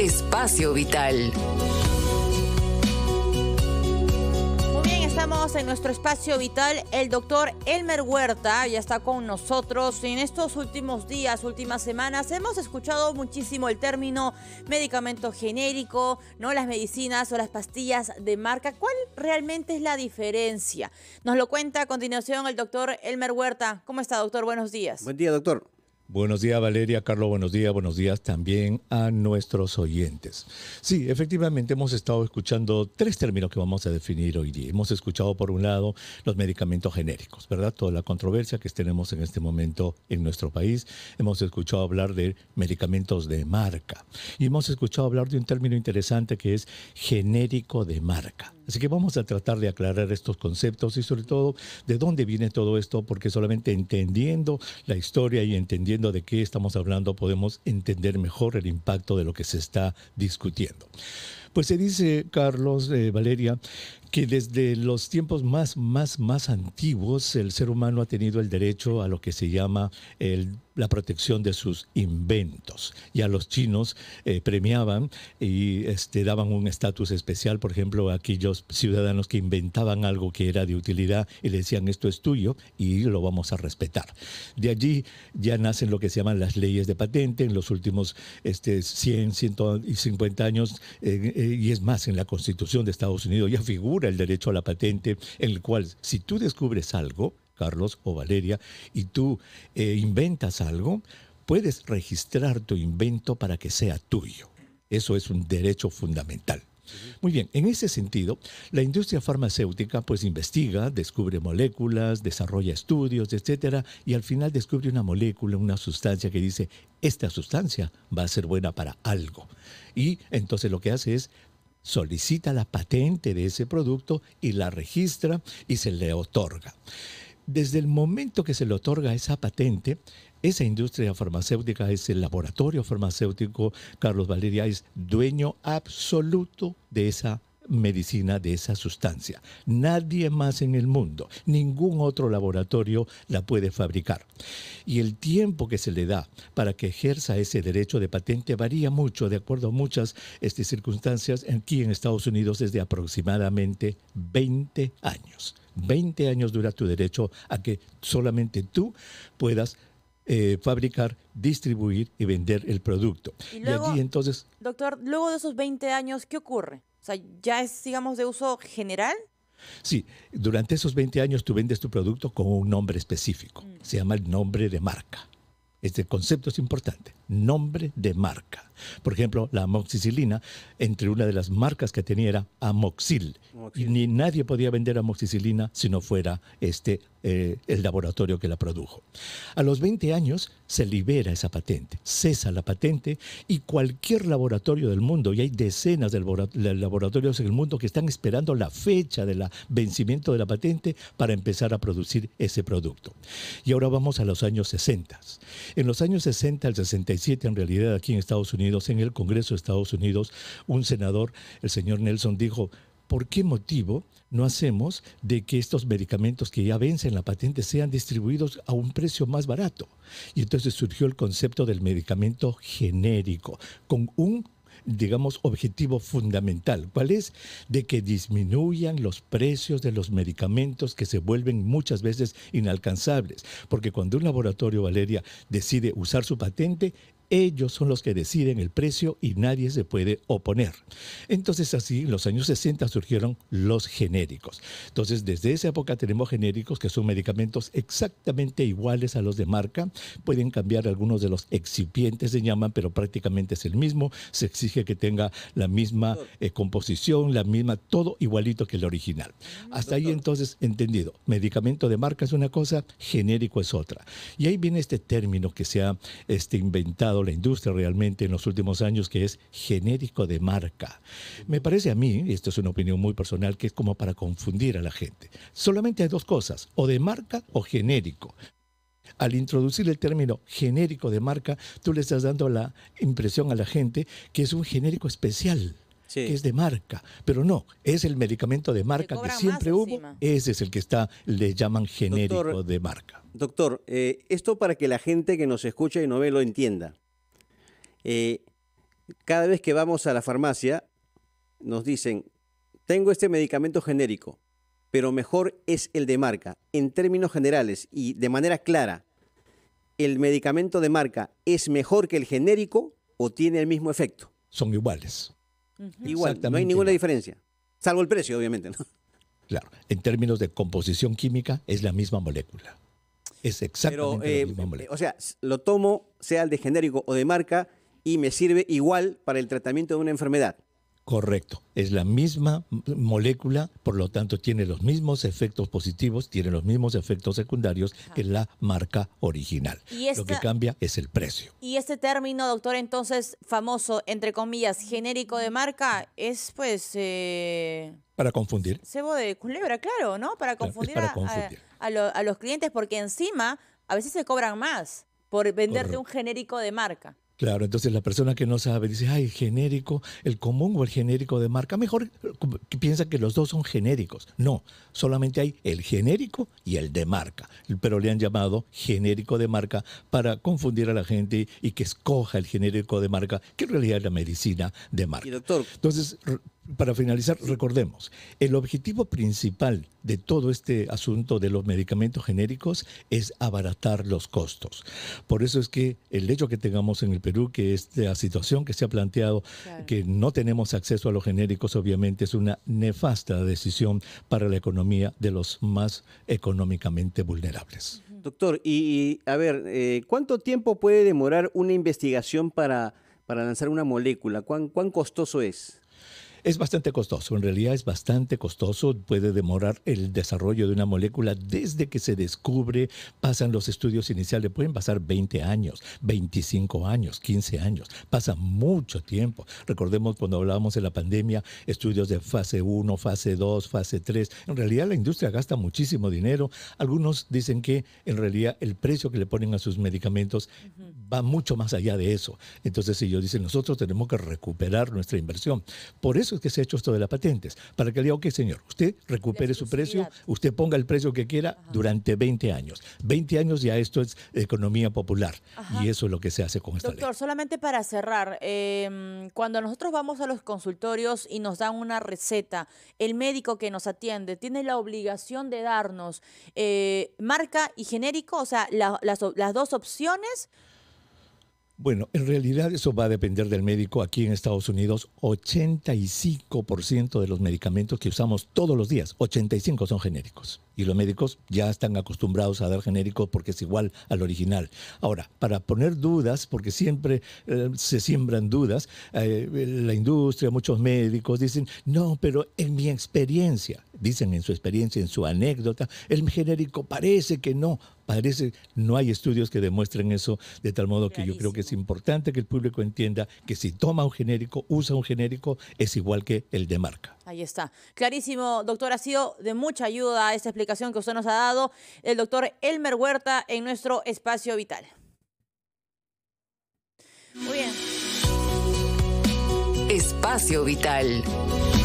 Espacio Vital. Muy bien, Estamos en nuestro espacio vital. El doctor Elmer Huerta ya está con nosotros. En estos últimos días, últimas semanas, hemos escuchado muchísimo el término medicamento genérico, no las medicinas o las pastillas de marca. ¿Cuál realmente es la diferencia? Nos lo cuenta a continuación el doctor Elmer Huerta. ¿Cómo está, doctor? Buenos días. Buen día, doctor. Buenos días Valeria, Carlos, buenos días, buenos días también a nuestros oyentes. Sí, efectivamente hemos estado escuchando tres términos que vamos a definir hoy día. Hemos escuchado por un lado los medicamentos genéricos, ¿verdad? Toda la controversia que tenemos en este momento en nuestro país. Hemos escuchado hablar de medicamentos de marca y hemos escuchado hablar de un término interesante que es genérico de marca. Así que vamos a tratar de aclarar estos conceptos y sobre todo de dónde viene todo esto, porque solamente entendiendo la historia y entendiendo de qué estamos hablando podemos entender mejor el impacto de lo que se está discutiendo. Pues se dice, Carlos, eh, Valeria, que desde los tiempos más, más, más antiguos el ser humano ha tenido el derecho a lo que se llama la protección de sus inventos. Y a los chinos eh, premiaban y este, daban un estatus especial, por ejemplo, a aquellos ciudadanos que inventaban algo que era de utilidad y le decían esto es tuyo y lo vamos a respetar. De allí ya nacen lo que se llaman las leyes de patente en los últimos este, 100, 150 años eh, eh, y es más, en la constitución de Estados Unidos ya figura el derecho a la patente, en el cual si tú descubres algo, Carlos o Valeria, y tú eh, inventas algo, puedes registrar tu invento para que sea tuyo. Eso es un derecho fundamental. Muy bien, en ese sentido, la industria farmacéutica pues investiga, descubre moléculas, desarrolla estudios, etcétera, y al final descubre una molécula, una sustancia que dice, esta sustancia va a ser buena para algo. Y entonces lo que hace es solicita la patente de ese producto y la registra y se le otorga. Desde el momento que se le otorga esa patente, esa industria farmacéutica, ese laboratorio farmacéutico, Carlos Valeria es dueño absoluto de esa medicina de esa sustancia. Nadie más en el mundo, ningún otro laboratorio la puede fabricar. Y el tiempo que se le da para que ejerza ese derecho de patente varía mucho, de acuerdo a muchas este, circunstancias, aquí en Estados Unidos es de aproximadamente 20 años. 20 años dura tu derecho a que solamente tú puedas eh, fabricar, distribuir y vender el producto. entonces... Doctor, luego de esos 20 años, ¿qué ocurre? O sea, ya es, digamos, de uso general. Sí, durante esos 20 años tú vendes tu producto con un nombre específico. Mm. Se llama el nombre de marca. Este concepto es importante. Nombre de marca. Por ejemplo, la amoxicilina, entre una de las marcas que tenía era Amoxil. Y ni nadie podía vender amoxicilina si no fuera este, eh, el laboratorio que la produjo. A los 20 años se libera esa patente, cesa la patente y cualquier laboratorio del mundo, y hay decenas de laboratorios en el mundo que están esperando la fecha del vencimiento de la patente para empezar a producir ese producto. Y ahora vamos a los años 60. En los años 60 al 67, en realidad aquí en Estados Unidos, en el Congreso de Estados Unidos, un senador, el señor Nelson, dijo, ¿por qué motivo no hacemos de que estos medicamentos que ya vencen la patente sean distribuidos a un precio más barato? Y entonces surgió el concepto del medicamento genérico, con un digamos, objetivo fundamental. ¿Cuál es? De que disminuyan los precios de los medicamentos que se vuelven muchas veces inalcanzables. Porque cuando un laboratorio, Valeria, decide usar su patente, ellos son los que deciden el precio y nadie se puede oponer. Entonces así en los años 60 surgieron los genéricos. Entonces desde esa época tenemos genéricos que son medicamentos exactamente iguales a los de marca. Pueden cambiar algunos de los excipientes se llaman, pero prácticamente es el mismo. Se exige que tenga la misma eh, composición, la misma, todo igualito que el original. Mm, Hasta ahí entonces entendido. Medicamento de marca es una cosa, genérico es otra. Y ahí viene este término que se ha este, inventado la industria realmente en los últimos años, que es genérico de marca. Me parece a mí, y esto es una opinión muy personal, que es como para confundir a la gente. Solamente hay dos cosas, o de marca o genérico. Al introducir el término genérico de marca, tú le estás dando la impresión a la gente que es un genérico especial. que es de marca. Pero no, es el medicamento de marca que siempre hubo. Ese es el que está, le llaman genérico de marca. Doctor, eh, esto para que la gente que nos escucha y no ve lo entienda. Eh, cada vez que vamos a la farmacia, nos dicen, tengo este medicamento genérico, pero mejor es el de marca. En términos generales y de manera clara, ¿el medicamento de marca es mejor que el genérico o tiene el mismo efecto? Son iguales. Igual, no hay ninguna diferencia. Salvo el precio, obviamente. Claro, en términos de composición química es la misma molécula. Es exactamente la eh, misma molécula. Eh, o sea, lo tomo, sea el de genérico o de marca, y me sirve igual para el tratamiento de una enfermedad. Correcto, es la misma molécula, por lo tanto tiene los mismos efectos positivos, tiene los mismos efectos secundarios que la marca original. lo que cambia es el precio. Y este término, doctor, entonces famoso, entre comillas, genérico de marca, es pues... Eh, para confundir. Cebo de culebra, claro, ¿no? Para confundir, A, los clientes porque encima a veces se cobran más por venderte un genérico de marca. Claro, entonces la persona que no sabe dice, ay, genérico, el común o el genérico de marca, mejor piensa que los dos son genéricos. No, solamente hay el genérico y el de marca, pero le han llamado genérico de marca para confundir a la gente y que escoja el genérico de marca, que en realidad es la medicina de marca. doctor, entonces, para finalizar, recordemos, el objetivo principal de todo este asunto de los medicamentos genéricos es abaratar los costos. Por eso es que el hecho que tengamos en el Perú, que esta situación que se ha planteado, que no tenemos acceso a los genéricos, obviamente es una nefasta decisión para la economía de los más económicamente vulnerables. Doctor, y, a ver, eh, ¿cuánto tiempo puede demorar una investigación para, para lanzar una molécula? ¿Cuán costoso es? Es bastante costoso, en realidad es bastante costoso, puede demorar el desarrollo de una molécula desde que se descubre, pasan los estudios iniciales, pueden pasar 20 años, 25 años, 15 años, pasa mucho tiempo. Recordemos cuando hablábamos de la pandemia, estudios de fase 1, fase 2, fase 3, en realidad la industria gasta muchísimo dinero, algunos dicen que en realidad el precio que le ponen a sus medicamentos va mucho más allá de eso. Entonces ellos dicen, nosotros tenemos que recuperar nuestra inversión. Por eso es que se ha hecho esto de las patentes, para que le diga, ok señor, usted recupere su precio, usted ponga el precio que quiera durante 20 años. 20 años ya esto es economía popular y eso es lo que se hace con esta Doctor, Doctor, solamente para cerrar, em, cuando nosotros vamos a los consultorios y nos dan una receta, el médico que nos atiende tiene la obligación de darnos eh, marca y genérico, o sea, las, las dos opciones bueno, en realidad eso va a depender del médico. Aquí en Estados Unidos, 85% de los medicamentos que usamos todos los días, 85 son genéricos. Y los médicos ya están acostumbrados a dar genéricos porque es igual al original. Ahora, para poner dudas, porque siempre eh, se siembran dudas, eh, la industria, muchos médicos dicen, no, pero en mi experiencia, dicen en su experiencia, en su anécdota, el genérico parece que no, parece, no hay estudios que demuestren eso, de tal modo que yo creo que es importante que el público entienda que si toma un genérico, usa un genérico, es igual que el de marca. Ahí está. Clarísimo, doctor, ha sido de mucha ayuda esta explicación que usted nos ha dado, el doctor Elmer Huerta en nuestro espacio vital. Muy bien. Espacio Vital.